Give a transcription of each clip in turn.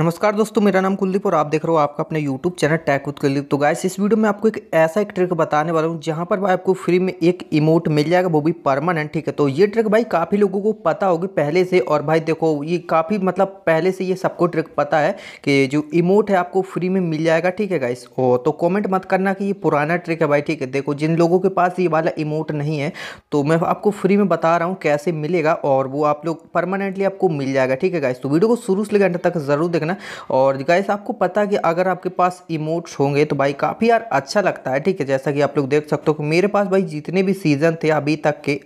नमस्कार दोस्तों मेरा नाम कुलदीप और आप देख रहे हो आपका अपने YouTube channel tech with Kuldeep तो गाइस इस वीडियो में आपको एक ऐसा एक ट्रिक बताने वाला हूँ जहाँ पर भाई आपको फ्री में एक इमोट मिल जाएगा वो भी परमानेंट ठीक है तो ये ट्रिक भाई काफ़ी लोगों को पता होगी पहले से और भाई देखो ये काफ़ी मतलब पहले से ये सबको ट्रिक पता है कि जो इमोट है आपको फ्री में मिल जाएगा ठीक है गाइस ओ तो कॉमेंट मत करना कि ये पुराना ट्रिक है भाई ठीक है देखो जिन लोगों के पास ये वाला इमोट नहीं है तो मैं आपको फ्री में बता रहा हूँ कैसे मिलेगा और वो आप लोग परमानेंटली आपको मिल जाएगा ठीक है गाइस तो वीडियो को शुरू से लेकर तक ज़रूर देखना ना और गाइस आपको पता कि अगर आपके पास इमोट्स होंगे तो भाई काफ़ी यार अच्छा लगता है ठीक है जैसा कि आप लोग देख सकते हो मेरे पास भाई जितने भी सीज़न थे अभी तक के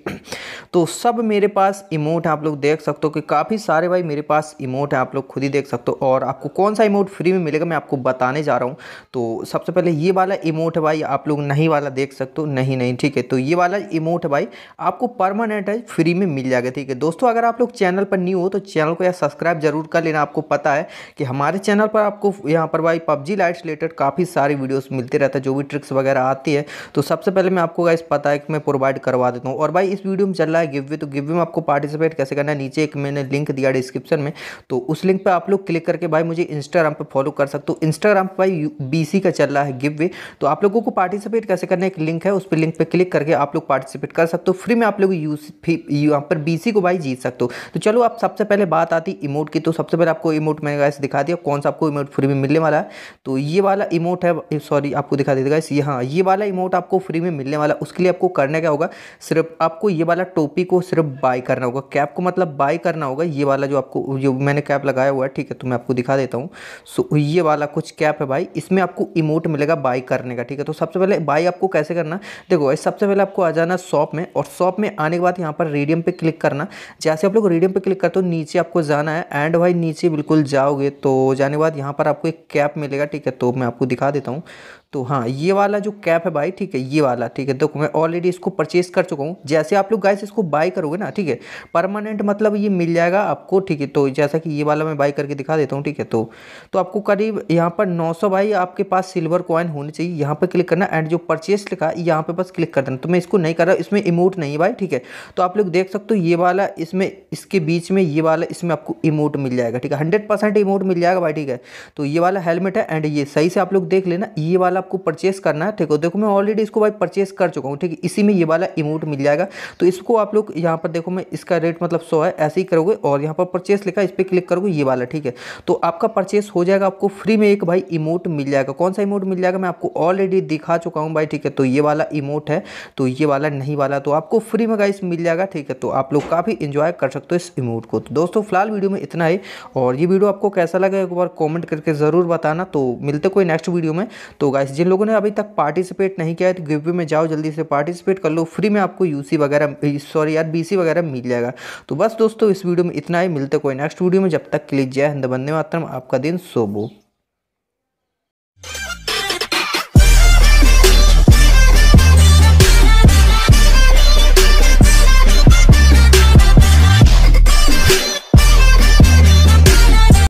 तो सब मेरे पास इमोट आप लोग देख सकते हो कि काफ़ी सारे भाई मेरे पास इमोट है आप लोग खुद ही देख सकते हो और आपको कौन सा इमोट फ्री में मिलेगा मैं आपको बताने जा रहा हूँ तो सबसे पहले ये वाला इमोट है भाई आप लोग नहीं वाला देख सकते हो नहीं नहीं ठीक है तो ये वाला इमोट है भाई आपको परमानेंट है फ्री में मिल जाएगा ठीक है दोस्तों अगर आप लोग चैनल पर न्यू हो तो चैनल को यार सब्सक्राइब जरूर कर लेना आपको पता है कि हमारे चैनल पर आपको यहाँ पर भाई पबजी लाइट रिलेटेड काफ़ी सारी वीडियोज मिलते रहता है जो भी ट्रिक्स वगैरह आती है तो सबसे पहले मैं आपको इस पता है कि मैं प्रोवाइड करवा देता हूँ और भाई इस वीडियो में चल रहा है है गिववे तो गिववे में आपको पार्टिसिपेट कैसे करना है नीचे एक मैंने लिंक दिया डिस्क्रिप्शन में तो उस लिंक पर आप लोग क्लिक करके भाई मुझे इंस्टाग्राम पर फॉलो कर सकते हो इंस्टाग्राम पर भाई बी का चल रहा है गिववे तो आप लोगों को पार्टिसिपेट कैसे करना एक लिंक है उस पर लिंक पर क्लिक करके आप लोग पार्टिसिपेट कर सकते हो फ्री में आप लोग यूज यहाँ पर बी को भाई जीत सकते हो तो चलो आप सबसे पहले बात आती इमोट की तो सबसे पहले आपको इमोट मैंने गाइस दिखा दिया कौन सा आपको इमोट फ्री में मिलने वाला है तो ये वाला इमोट है सॉरी आपको दिखा देते गाइस यहाँ ये वाला इमोट आपको फ्री में मिलने वाला उसके लिए आपको करने क्या होगा सिर्फ आपको ये वाला टोप ओपी को सिर्फ बाय करना होगा कैप को मतलब बाय करना होगा ये वाला जो आपको जो मैंने कैप लगाया हुआ है ठीक है तो मैं आपको दिखा देता हूँ सो ये वाला कुछ कैप है भाई इसमें आपको इमोट मिलेगा बाय करने का ठीक है तो सबसे पहले बाय आपको कैसे करना देखो भाई सबसे पहले आपको आ जाना शॉप में और शॉप में आने के बाद यहाँ पर रेडियम पर क्लिक करना जैसे आप लोग रेडियम पर क्लिक करते हो नीचे आपको जाना है एंड भाई नीचे बिल्कुल जाओगे तो जाने के बाद यहाँ पर आपको एक कैप मिलेगा ठीक है तो मैं आपको दिखा देता हूँ तो हाँ ये वाला जो कैप है भाई ठीक है ये वाला ठीक है देखो मैं ऑलरेडी इसको परचेस कर चुका हूँ जैसे आप लोग गाइस इसको इसको बाई करोगे ना ठीक है परमानेंट मतलब ये मिल जाएगा आपको ठीक है तो जैसा कि ये वाला मैं बाई करके दिखा देता हूँ ठीक है तो तो आपको करीब यहाँ पर नौ सौ भाई आपके पास सिल्वर कॉइन होनी चाहिए यहाँ पर क्लिक करना एंड जो परचेस लिखा है यहाँ पर बस क्लिक कर देना तो मैं इसको नहीं कर रहा इसमें इमोट नहीं भाई ठीक है तो आप लोग देख सकते हो ये वाला इसमें इसके बीच में ये वाला इसमें आपको इमोट मिल जाएगा ठीक है हंड्रेड परसेंट इमोट मिल जाएगा भाई ठीक है तो ये वाला हेलमेट है एंड ये सही से आप लोग देख लेना ये वाला आपको परचेस करना है ठीक है देखो मैं ऑलरेडी इसको भाई परचेस कर चुका हूँ ठीक है इसी में ये वाला इमोट मिल जाएगा तो इसको आप लोग यहाँ पर देखो मैं इसका रेट मतलब सौ है ऐसे ही करोगे और यहाँ पर परचेस लिखा इस पर क्लिक करोगे ये वाला ठीक है तो आपका परचेस हो जाएगा आपको फ्री में एक भाई इमोट मिल जाएगा कौन सा इमोट मिल जाएगा मैं आपको ऑलरेडी दिखा चुका हूँ भाई ठीक है तो ये वाला इमोट है तो ये वाला नहीं वाला तो आपको फ्री में गाइस मिल जाएगा ठीक है तो आप लोग काफ़ी इन्जॉय कर सकते हो इस इमोट को तो दोस्तों फिलहाल वीडियो में इतना ही और ये वीडियो आपको कैसा लगा एक बार कॉमेंट करके ज़रूर बताना तो मिलते कोई नेक्स्ट वीडियो में तो गाइस जिन लोगों ने अभी तक पार्टिसिपेट नहीं किया है तो गिवे में जाओ जल्दी से पार्टिसिपेट कर लो फ्री में आपको यूसी वगैरह सॉरी यार बीसी वगैरह मिल जाएगा तो बस दोस्तों इस वीडियो में इतना ही मिलते कोई नेक्स्ट वीडियो में जब तक क्लिक जय हिंद बंदे मातरम आपका दिन सोबो